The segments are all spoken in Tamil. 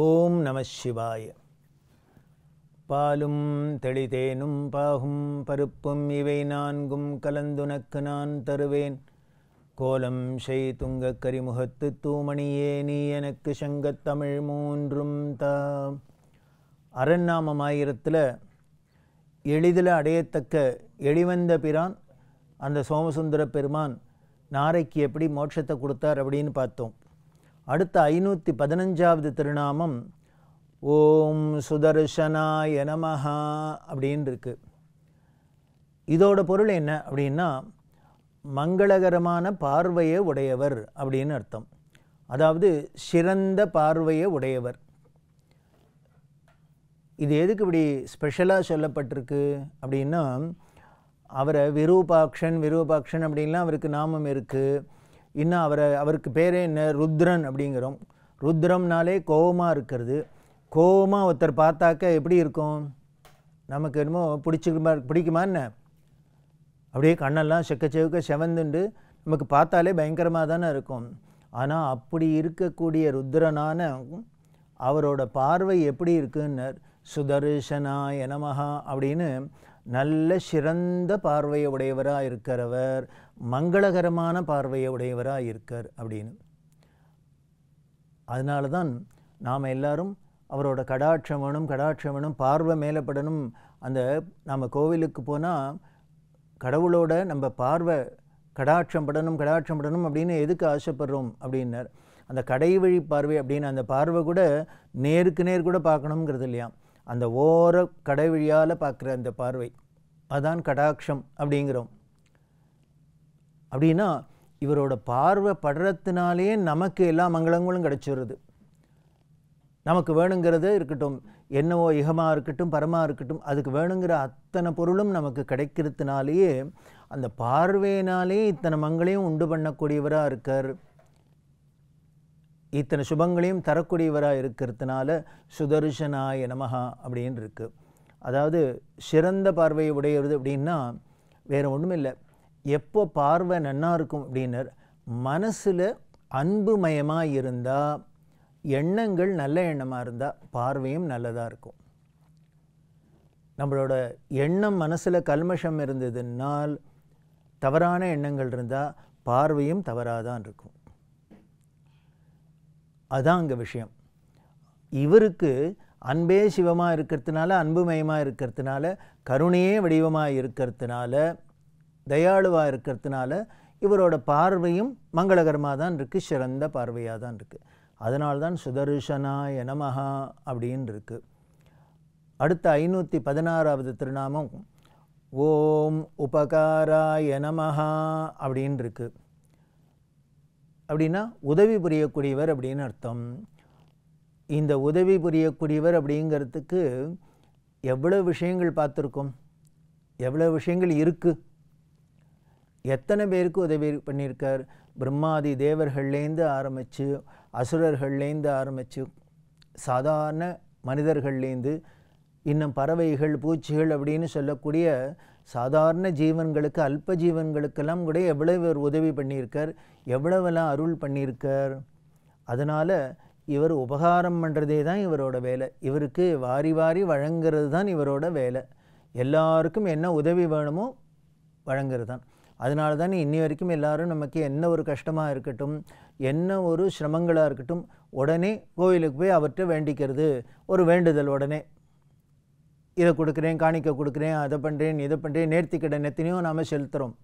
ஓம் நம சிவாய பாலும் தெளிதேனும் பாகும் பருப்பும் இவை நான்கும் கலந்துனக்கு நான் தருவேன் கோலம் செய் துங்க கரிமுகத்து தூமணியே நீ எனக்கு சங்கத்தமிழ் மூன்றும் தாம் தா ஆயிரத்தில் எளிதில் அடையத்தக்க எளிவந்த பிரான் அந்த சோமசுந்தர பெருமான் நாரைக்கு எப்படி மோட்சத்தை கொடுத்தார் அப்படின்னு பார்த்தோம் அடுத்த ஐநூற்றி பதினஞ்சாவது திருநாமம் ஓம் சுதர்ஷனாய நமஹா அப்படின்னு இருக்கு இதோட பொருள் என்ன அப்படின்னா மங்களகரமான பார்வையை உடையவர் அப்படின்னு அர்த்தம் அதாவது சிறந்த பார்வையை உடையவர் இது எதுக்கு இப்படி ஸ்பெஷலாக சொல்லப்பட்டிருக்கு அப்படின்னா அவரை விரூபாக்ஷன் விரூபாக்ஷன் அப்படின்லாம் அவருக்கு நாமம் இருக்குது இன்னும் அவரை அவருக்கு பேரே என்ன ருத்ரன் அப்படிங்கிறோம் ருத்ரம்னாலே கோபமாக இருக்கிறது கோபமாக ஒருத்தர் பார்த்தாக்க எப்படி இருக்கும் நமக்கு என்னமோ பிடிச்சிக்குமா பிடிக்குமா என்ன அப்படியே கண்ணெல்லாம் செக்க செவக்க செவந்துண்டு நமக்கு பார்த்தாலே பயங்கரமாக தானே இருக்கும் ஆனால் அப்படி இருக்கக்கூடிய ருத்ரனான அவரோட பார்வை எப்படி இருக்குன்னர் சுதர்ஷனா எனமஹா அப்படின்னு நல்ல சிறந்த பார்வையை உடையவராக இருக்கிறவர் மங்களகரமான பார்வையை உடையவராக இருக்கார் அப்படின்னு அதனால தான் நாம் எல்லாரும் அவரோட கடாட்சம் வேணும் கடாட்சம் வேணும் பார்வை மேலப்படணும் அந்த நம்ம கோவிலுக்கு போனால் கடவுளோட நம்ம பார்வை கடாட்சம் படணும் கடாட்சம் படணும் அப்படின்னு எதுக்கு ஆசைப்படுறோம் அப்படின்னார் அந்த கடை வழி பார்வை அப்படின்னு அந்த பார்வை கூட நேருக்கு நேர் கூட பார்க்கணுங்கிறது இல்லையா அந்த ஓர கடைவழியால் பார்க்குற அந்த பார்வை அதான் கடாட்சம் அப்படிங்கிறோம் அப்படின்னா இவரோட பார்வை படுறதுனாலே நமக்கு எல்லா மங்களங்களும் கிடச்சிடுறது நமக்கு வேணுங்கிறது இருக்கட்டும் என்னவோ இகமாக இருக்கட்டும் பரமாக இருக்கட்டும் அதுக்கு வேணுங்கிற அத்தனை பொருளும் நமக்கு கிடைக்கிறதுனாலேயே அந்த பார்வையினாலே இத்தனை மங்களையும் உண்டு பண்ணக்கூடியவராக இருக்கார் இத்தனை சுபங்களையும் தரக்கூடியவராக இருக்கிறதுனால சுதர்ஷனாய நமகா அப்படின்னு இருக்குது அதாவது சிறந்த பார்வையை உடையிறது அப்படின்னா வேறு ஒன்றும் இல்லை எப்போ பார்வை நன்னா இருக்கும் அப்படின்னர் மனசில் அன்புமயமாக இருந்தால் எண்ணங்கள் நல்ல எண்ணமாக இருந்தால் பார்வையும் நல்லதாக இருக்கும் நம்மளோட எண்ணம் மனசில் கல்மஷம் இருந்ததுனால் தவறான எண்ணங்கள் இருந்தால் பார்வையும் தவறாக தான் இருக்கும் அதுதான் அங்கே விஷயம் இவருக்கு அன்பே சிவமாக இருக்கிறதுனால அன்புமயமாக இருக்கிறதுனால கருணையே வடிவமாக இருக்கிறதுனால தயாளுவாக இருக்கிறதுனால இவரோட பார்வையும் மங்களகரமாக தான் இருக்குது சிறந்த பார்வையாக தான் இருக்குது அதனால்தான் சுதர்ஷனா எனமஹா அப்படின்னு இருக்குது அடுத்த ஐநூற்றி பதினாறாவது திருநாமம் ஓம் உபகாராய நமஹா அப்படின்னு இருக்குது அப்படின்னா உதவி புரியக்கூடியவர் அப்படின்னு அர்த்தம் இந்த உதவி புரியக்கூடியவர் அப்படிங்கிறதுக்கு எவ்வளோ விஷயங்கள் பார்த்துருக்கோம் எவ்வளோ விஷயங்கள் இருக்குது எத்தனை பேருக்கு உதவி பண்ணியிருக்கார் பிரம்மாதி தேவர்கள்லேருந்து ஆரம்பித்து அசுரர்கள்லேருந்து ஆரம்பித்து சாதாரண மனிதர்கள்லேருந்து இன்னும் பறவைகள் பூச்சிகள் அப்படின்னு சொல்லக்கூடிய சாதாரண ஜீவன்களுக்கு அல்ப ஜீவன்களுக்கெல்லாம் கூட எவ்வளவு இவர் உதவி பண்ணியிருக்கார் எவ்வளவெல்லாம் அருள் பண்ணியிருக்கார் அதனால் இவர் உபகாரம் பண்ணுறதே தான் இவரோட வேலை இவருக்கு வாரி வாரி வழங்கிறது தான் இவரோட வேலை எல்லாருக்கும் என்ன உதவி வேணுமோ வழங்குறது தான் அதனால தான் இன்னி வரைக்கும் எல்லோரும் நமக்கு என்ன ஒரு கஷ்டமாக இருக்கட்டும் என்ன ஒரு சிரமங்களாக இருக்கட்டும் உடனே கோயிலுக்கு போய் அவர்கிட்ட வேண்டிக்கிறது ஒரு வேண்டுதல் உடனே இதை கொடுக்குறேன் காணிக்க கொடுக்குறேன் அதை பண்ணுறேன் இதை பண்ணுறேன் நேர்த்திக்கடன் எத்தனையும் நாம் செலுத்துகிறோம்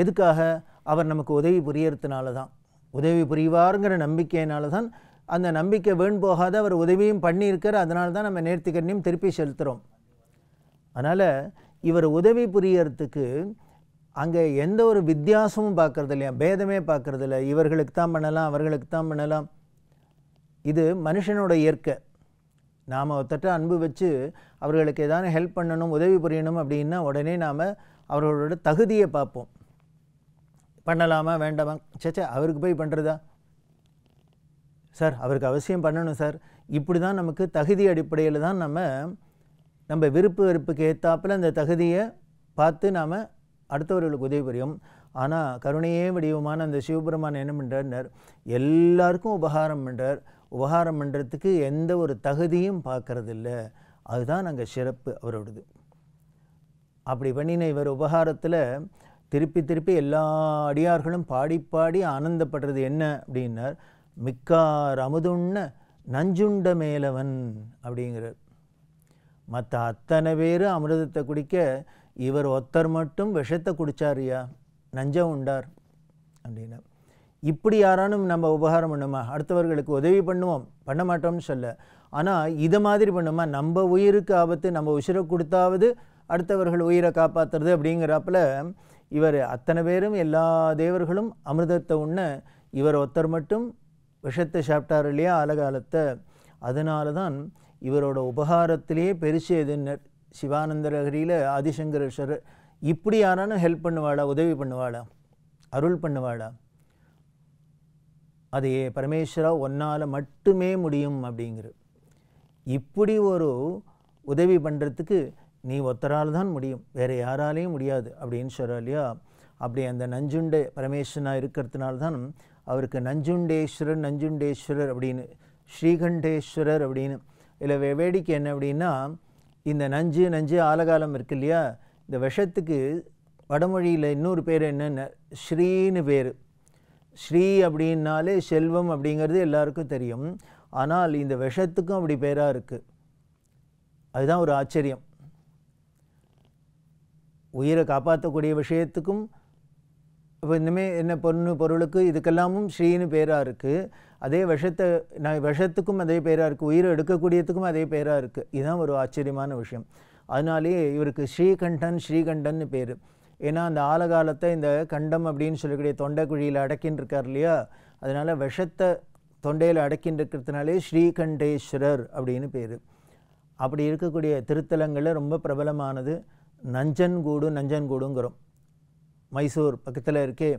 எதுக்காக அவர் நமக்கு உதவி புரியறதுனால தான் உதவி புரிவாருங்கிற நம்பிக்கையினால தான் அந்த நம்பிக்கை வேண் போகாத அவர் உதவியும் பண்ணியிருக்கார் அதனால தான் நம்ம நேர்த்திக்கடனையும் திருப்பி செலுத்துகிறோம் அதனால் இவர் உதவி புரியறதுக்கு அங்கே எந்த ஒரு வித்தியாசமும் பார்க்குறது இல்லையா பேதமே பார்க்குறது இல்லை இவர்களுக்கு தான் பண்ணலாம் அவர்களுக்கு தான் பண்ணலாம் இது மனுஷனோட இயற்கை நாம் ஒருத்தட்ட அன்பு வச்சு அவர்களுக்கு ஏதாவது ஹெல்ப் பண்ணணும் உதவி புரியணும் அப்படின்னா உடனே நாம் அவர்களோட தகுதியை பார்ப்போம் பண்ணலாமா வேண்டாமா சேச்சா அவருக்கு போய் பண்ணுறதா சார் அவருக்கு அவசியம் பண்ணணும் சார் இப்படி தான் நமக்கு தகுதி அடிப்படையில் தான் நம்ம நம்ம விருப்பு வெறுப்புக்கு ஏற்றாப்பில் அந்த தகுதியை பார்த்து நாம் அடுத்தவர்களுக்கு உதவி புரியும் ஆனால் கருணையே வடிவமான அந்த சிவபெருமான் என்ன பண்ணுறார் எல்லாருக்கும் உபகாரம் பண்ணுறார் உபகாரம் பண்ணுறதுக்கு எந்த ஒரு தகுதியும் பார்க்குறதில்ல அதுதான் அங்கே சிறப்பு அவரோடது அப்படி பண்ணின இவர் உபகாரத்தில் திருப்பி திருப்பி எல்லா அடியார்களும் பாடி பாடி ஆனந்தப்படுறது என்ன அப்படின்னார் மிக்கார் அமுதுண்ண நஞ்சுண்ட மேலவன் அப்படிங்கிறார் மற்ற அத்தனை பேர் அமிர்தத்தை குடிக்க இவர் ஒத்தர் மட்டும் விஷத்தை குடித்தாரியா நஞ்சம் உண்டார் அப்படின்னார் இப்படி யாரானும் நம்ம உபகாரம் பண்ணுமா அடுத்தவர்களுக்கு உதவி பண்ணுவோம் பண்ண மாட்டோம்னு சொல்ல ஆனால் இதை மாதிரி பண்ணுமா நம்ம உயிருக்கு ஆபத்து நம்ம உசிரை கொடுத்தாவது அடுத்தவர்கள் உயிரை காப்பாற்றுறது அப்படிங்கிறப்பல இவர் அத்தனை பேரும் எல்லா தேவர்களும் அமிர்தத்தை உண்ண இவர் ஒருத்தர் மட்டும் விஷத்தை சாப்பிட்டார் இல்லையா அலகாலத்தை அதனால தான் இவரோட உபகாரத்திலேயே பெருசு எதுன்னர் சிவானந்தரகிரியில் ஆதிசங்கரேஸ்வரர் இப்படி யாரானும் ஹெல்ப் பண்ணுவாளா உதவி பண்ணுவாளா அருள் பண்ணுவாளா அது பரமேஸ்வரா ஒன்னால் மட்டுமே முடியும் அப்படிங்கிற இப்படி ஒரு உதவி பண்ணுறதுக்கு நீ ஒத்தரால் தான் முடியும் வேறு யாராலையும் முடியாது அப்படின்னு சொல்கிறா இல்லையா அப்படி அந்த நஞ்சுண்டே பரமேஸ்வரனாக இருக்கிறதுனால தான் அவருக்கு நஞ்சுண்டேஸ்வரர் நஞ்சுண்டேஸ்வரர் அப்படின்னு ஸ்ரீகண்டேஸ்வரர் அப்படின்னு வே வேடிக்கை என்ன அப்படின்னா இந்த நஞ்சு நஞ்சு ஆலகாலம் இருக்கு இல்லையா இந்த விஷத்துக்கு வடமொழியில் இன்னொரு பேர் என்னென்ன ஸ்ரீன்னு பேர் ஸ்ரீ அப்படின்னாலே செல்வம் அப்படிங்கிறது எல்லாருக்கும் தெரியும் ஆனால் இந்த விஷத்துக்கும் அப்படி பேராக இருக்குது அதுதான் ஒரு ஆச்சரியம் உயிரை காப்பாற்றக்கூடிய விஷயத்துக்கும் இப்போ இனிமேல் என்ன பொண்ணு பொருளுக்கு இதுக்கெல்லாமும் ஸ்ரீன்னு பேராக இருக்குது அதே விஷத்தை நான் விஷத்துக்கும் அதே பேராக இருக்குது உயிரை எடுக்கக்கூடியதுக்கும் அதே பேராக இருக்குது இதுதான் ஒரு ஆச்சரியமான விஷயம் அதனாலேயே இவருக்கு ஸ்ரீகண்டன் ஸ்ரீகண்டன்னு பேர் ஏன்னா அந்த ஆலகாலத்தை இந்த கண்டம் அப்படின்னு சொல்லக்கூடிய தொண்டை குழியில் அடக்கின்றிருக்கார் இல்லையா அதனால் விஷத்தை தொண்டையில் அடக்கின்றிருக்கிறதுனாலே ஸ்ரீகண்டேஸ்வரர் அப்படின்னு பேர் அப்படி இருக்கக்கூடிய திருத்தலங்களில் ரொம்ப பிரபலமானது நஞ்சன்கூடு நஞ்சன்கூடுங்கிறோம் மைசூர் பக்கத்தில் இருக்கே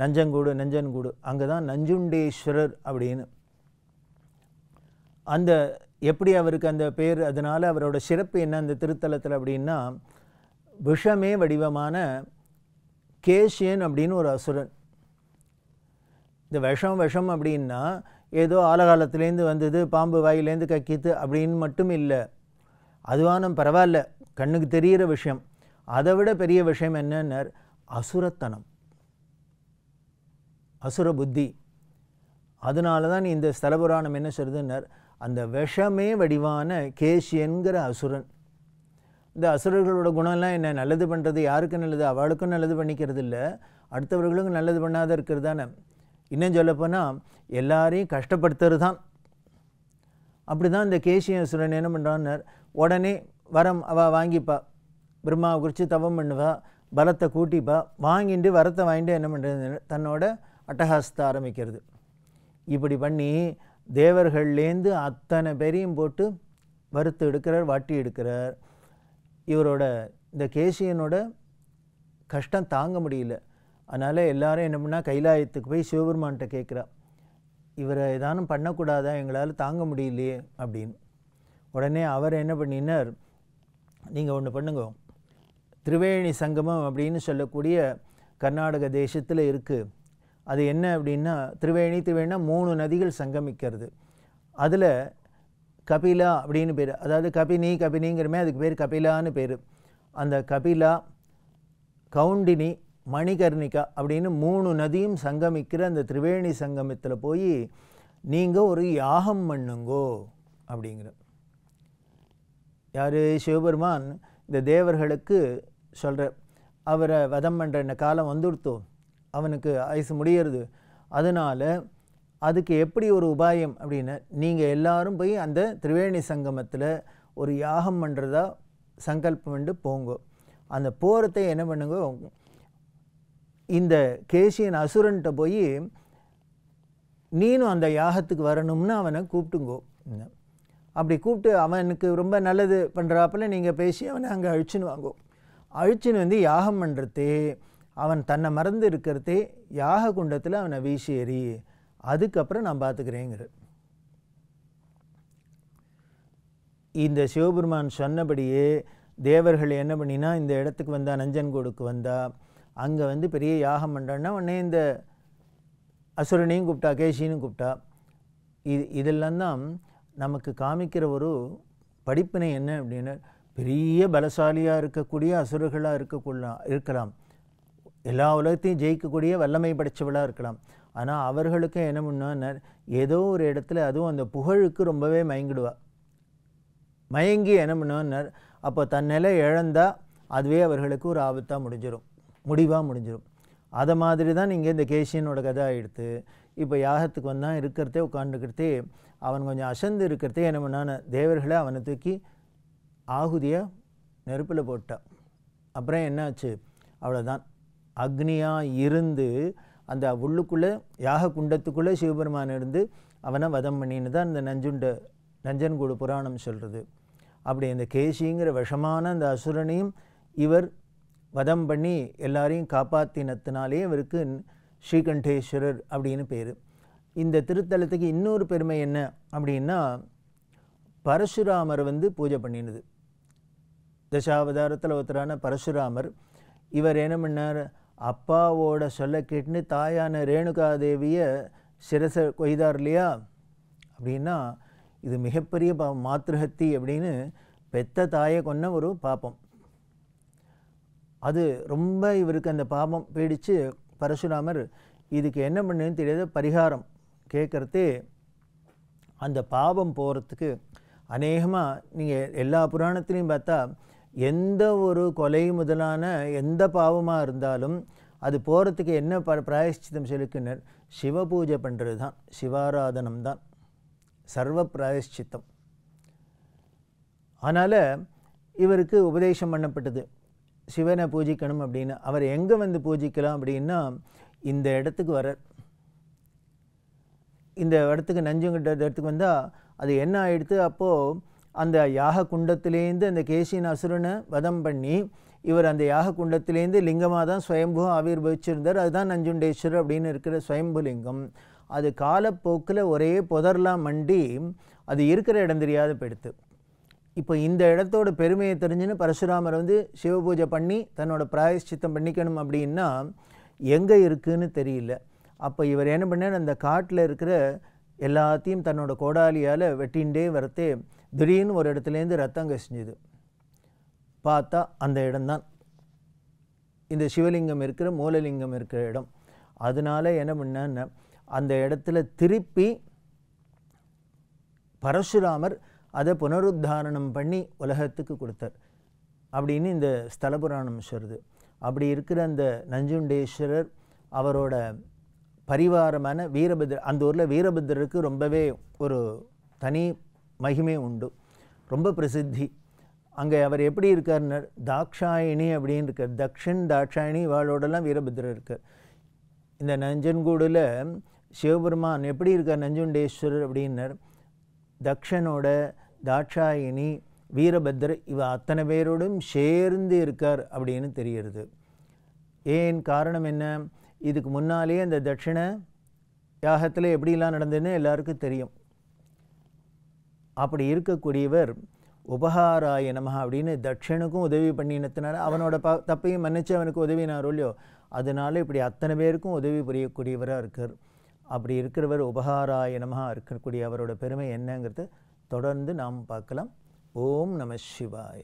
நஞ்சன்கூடு நஞ்சன்கூடு அங்கே தான் நஞ்சுண்டேஸ்வரர் அப்படின்னு அந்த எப்படி அவருக்கு அந்த பேர் அதனால் அவரோட சிறப்பு என்ன அந்த திருத்தலத்தில் அப்படின்னா விஷமே வடிவமான கேஷியன் அப்படின்னு ஒரு அசுரன் இந்த விஷம் விஷம் அப்படின்னா ஏதோ ஆலகாலத்துலேருந்து வந்தது பாம்பு வாயிலேருந்து கக்கித்து அப்படின்னு மட்டும் இல்லை அதுவான பரவாயில்ல கண்ணுக்கு தெரிகிற விஷயம் அதை விட பெரிய விஷயம் என்னன்னர் அசுரத்தனம் அசுர புத்தி அதனால தான் இந்த ஸ்தல புராணம் என்ன சொல்லுதுன்னர் அந்த விஷமே வடிவான கேஷியன்கிற அசுரன் இந்த அசுரர்களோட குணம்லாம் என்ன நல்லது பண்ணுறது யாருக்கும் நல்லது அவளுக்கும் நல்லது பண்ணிக்கிறது இல்லை அடுத்தவர்களுக்கும் நல்லது பண்ணாத இருக்கிறது தானே இன்னும் சொல்லப்போனால் எல்லாரையும் கஷ்டப்படுத்துறது தான் அப்படி தான் இந்த கேசிய அசுரன் என்ன பண்ணுறான்னு உடனே வரம் அவள் வாங்கிப்பா பிரம்மா குறித்து தவம் பண்ணுவா பலத்தை கூட்டிப்பா வாங்கிட்டு வரத்தை வாங்கிட்டு என்ன பண்ணுறது தன்னோட அட்டகாசத்தை ஆரம்பிக்கிறது இப்படி பண்ணி தேவர்கள்லேருந்து அத்தனை பேரையும் போட்டு வறுத்து எடுக்கிறார் வாட்டி எடுக்கிறார் இவரோட இந்த கேசியனோட கஷ்டம் தாங்க முடியல அதனால் எல்லாரும் என்ன பண்ணால் கைலாயத்துக்கு போய் சிவபெருமான்கிட்ட கேட்குறா இவரை ஏதானும் பண்ணக்கூடாதா எங்களால் தாங்க முடியலையே அப்படின்னு உடனே அவர் என்ன பண்ணினார் நீங்கள் ஒன்று பண்ணுங்க திரிவேணி சங்கமம் அப்படின்னு சொல்லக்கூடிய கர்நாடக தேசத்தில் இருக்குது அது என்ன அப்படின்னா திரிவேணி திரிவேணினா மூணு நதிகள் சங்கமிக்கிறது அதில் கபிலா அப்படின்னு பேர் அதாவது கபினி கபினிங்கிறமே அதுக்கு பேர் கபிலான்னு பேர் அந்த கபிலா கவுண்டினி மணிகர்ணிகா அப்படின்னு மூணு நதியும் சங்கமிக்கிற அந்த திரிவேணி சங்கமத்தில் போய் நீங்கள் ஒரு யாகம் பண்ணுங்கோ அப்படிங்கிற யார் சிவபெருமான் இந்த தேவர்களுக்கு சொல்கிற அவரை வதம் பண்ணுற காலம் வந்துடுத்தோ அவனுக்கு ஐசு முடியறது அதனால் அதுக்கு எப்படி ஒரு உபாயம் அப்படின்னு நீங்கள் எல்லாரும் போய் அந்த திரிவேணி சங்கமத்தில் ஒரு யாகம் பண்ணுறதா சங்கல்பம் வந்து போங்கோ அந்த போகிறத என்ன பண்ணுங்க இந்த கேசியன் அசுரன்ட்ட போய் நீனும் அந்த யாகத்துக்கு வரணும்னு அவனை கூப்பிட்டுங்கோ அப்படி கூப்பிட்டு அவனுக்கு ரொம்ப நல்லது பண்ணுறாப்பில் நீங்கள் பேசி அவனை அங்கே அழிச்சுன்னு வாங்கோ அழிச்சுன்னு வந்து யாகம் பண்ணுறதே அவன் தன்னை மறந்து இருக்கிறதே யாக குண்டத்தில் அவனை வீசி எறி அதுக்கப்புறம் நான் பார்த்துக்கிறேங்கிற இந்த சிவபெருமான் சொன்னபடியே தேவர்கள் என்ன பண்ணினா இந்த இடத்துக்கு வந்தால் நஞ்சன்கோடுக்கு வந்தால் அங்கே வந்து பெரிய யாகம் பண்ணுறேன்னா உடனே இந்த அசுரனையும் கூப்பிட்டா கேசின்னு கூப்பிட்டா இது இதெல்லாம் தான் நமக்கு காமிக்கிற ஒரு படிப்பினை என்ன அப்படின்னா பெரிய பலசாலியாக இருக்கக்கூடிய அசுரர்களாக இருக்கக்கூடலாம் இருக்கலாம் எல்லா உலகத்தையும் ஜெயிக்கக்கூடிய வல்லமை படைத்தவளாக இருக்கலாம் ஆனால் அவர்களுக்கும் என்ன பண்ணுவாங்க ஏதோ ஒரு இடத்துல அதுவும் அந்த புகழுக்கு ரொம்பவே மயங்கிடுவா மயங்கி என்ன பண்ணுவார் அப்போ தன் நிலை இழந்தால் அதுவே அவர்களுக்கு ஒரு ஆபத்தாக முடிஞ்சிடும் முடிவாக முடிஞ்சிடும் அதை மாதிரி தான் நீங்கள் இந்த கேசியனோட கதை ஆகிடுத்து இப்போ யாகத்துக்கு வந்தால் இருக்கிறதே உட்காந்துக்கிறதே அவன் கொஞ்சம் அசந்து இருக்கிறதே என்ன பண்ணான தேவர்களை அவனை தூக்கி ஆகுதியாக நெருப்பில் போட்டான் அப்புறம் என்னாச்சு அவ்வளோதான் அக்னியாக இருந்து அந்த உள்ளுக்குள்ளே யாக குண்டத்துக்குள்ளே சிவபெருமான் இருந்து அவனை வதம் பண்ணின்னு தான் இந்த நஞ்சுண்ட நஞ்சன்கூடு புராணம் சொல்கிறது அப்படி இந்த கேசிங்கிற விஷமான அந்த அசுரனையும் இவர் வதம் பண்ணி எல்லாரையும் காப்பாற்றினத்தினாலே இவருக்கு ஸ்ரீகண்டேஸ்வரர் அப்படின்னு பேர் இந்த திருத்தலத்துக்கு இன்னொரு பெருமை என்ன அப்படின்னா பரசுராமர் வந்து பூஜை பண்ணினது தசாவதாரத்தில் ஒருத்தரான பரசுராமர் இவர் என்ன பண்ணார் அப்பாவோட சொல்ல கேட்டுன்னு தாயான ரேணுகா தேவியை சிரசை கொய்தார் இல்லையா அப்படின்னா இது மிகப்பெரிய பா மாத்திருஹத்தி அப்படின்னு பெத்த தாயை கொன்ன ஒரு பாப்பம் அது ரொம்ப இவருக்கு அந்த பாபம் பீடித்து பரசுராமர் இதுக்கு என்ன பண்ணுன்னு தெரியாத பரிகாரம் கேட்குறதே அந்த பாபம் போகிறதுக்கு அநேகமாக நீங்கள் எல்லா புராணத்துலேயும் பார்த்தா எந்த ஒரு கொலை முதலான எந்த பாவமாக இருந்தாலும் அது போகிறதுக்கு என்ன ப பிராயஷ்சித்தம் செலுக்கினர் சிவ பூஜை பண்ணுறது தான் சிவாராதனம் தான் சர்வ பிராயஷ்சித்தம் அதனால் இவருக்கு உபதேசம் பண்ணப்பட்டது சிவனை பூஜிக்கணும் அப்படின்னு அவர் எங்கே வந்து பூஜிக்கலாம் அப்படின்னா இந்த இடத்துக்கு வரார் இந்த இடத்துக்கு நஞ்சுங்கிட்ட இடத்துக்கு வந்தால் அது என்ன ஆகிடுது அப்போது அந்த யாக குண்டத்திலேருந்து அந்த கேசின் அசுரனை வதம் பண்ணி இவர் அந்த யாக குண்டத்திலேருந்து லிங்கமாக தான் ஸ்வயம்பு ஆவிர்வவிச்சிருந்தார் அதுதான் நஞ்சுண்டேஸ்வரர் அப்படின்னு இருக்கிற ஸ்வயம்பு லிங்கம் அது காலப்போக்கில் ஒரே புதர்லாம் மண்டி அது இருக்கிற இடம் தெரியாத போயிடுத்து இப்போ இந்த இடத்தோட பெருமையை தெரிஞ்சுன்னு பரசுராமர் வந்து சிவபூஜை பண்ணி தன்னோட பிராயஷ்சித்தம் பண்ணிக்கணும் அப்படின்னா எங்கே இருக்குதுன்னு தெரியல அப்போ இவர் என்ன பண்ணார் அந்த காட்டில் இருக்கிற எல்லாத்தையும் தன்னோட கோடாலியால் வெட்டின்ண்டே வரத்தே திடீர்னு ஒரு இடத்துலேருந்து ரத்தம் கசிஞ்சுது பார்த்தா அந்த இடம்தான் இந்த சிவலிங்கம் இருக்கிற மூலலிங்கம் இருக்கிற இடம் அதனால் என்ன பண்ணேன்னு அந்த இடத்துல திருப்பி பரசுராமர் அதை புனருத்தாரணம் பண்ணி உலகத்துக்கு கொடுத்தார் அப்படின்னு இந்த ஸ்தல புராணம் அப்படி இருக்கிற அந்த நஞ்சுண்டேஸ்வரர் அவரோட பரிவாரமான வீரபத்ர அந்த ஊரில் வீரபத்ரருக்கு ரொம்பவே ஒரு தனி மகிமை உண்டு ரொம்ப பிரசித்தி அங்கே அவர் எப்படி இருக்கார்னர் தாக்ஷாயினி அப்படின்னு இருக்கார் தக்ஷன் தாட்சாயணி இவாளோடலாம் வீரபத்ரர் இருக்கார் இந்த நஞ்சன்கூடில் சிவபெருமான் எப்படி இருக்கார் நஞ்சுண்டேஸ்வரர் அப்படின்னர் தக்ஷனோட தாட்சாயினி வீரபத்ர இவ அத்தனை பேரோடும் சேர்ந்து இருக்கார் அப்படின்னு தெரிகிறது ஏன் காரணம் என்ன இதுக்கு முன்னாலே அந்த தட்சிண யாகத்தில் எப்படிலாம் நடந்ததுன்னு எல்லாருக்கும் தெரியும் அப்படி இருக்கக்கூடியவர் உபகாராய நம அப்படின்னு தட்சனுக்கும் உதவி பண்ணினத்தினால அவனோட ப தப்பையும் மன்னிச்சு அவனுக்கு உதவினாரோ இல்லையோ அதனால இப்படி அத்தனை பேருக்கும் உதவி புரியக்கூடியவராக இருக்கார் அப்படி இருக்கிறவர் உபகாராய நமகா இருக்கக்கூடிய அவரோட பெருமை என்னங்கிறத தொடர்ந்து நாம் பார்க்கலாம் ஓம் நம சிவாய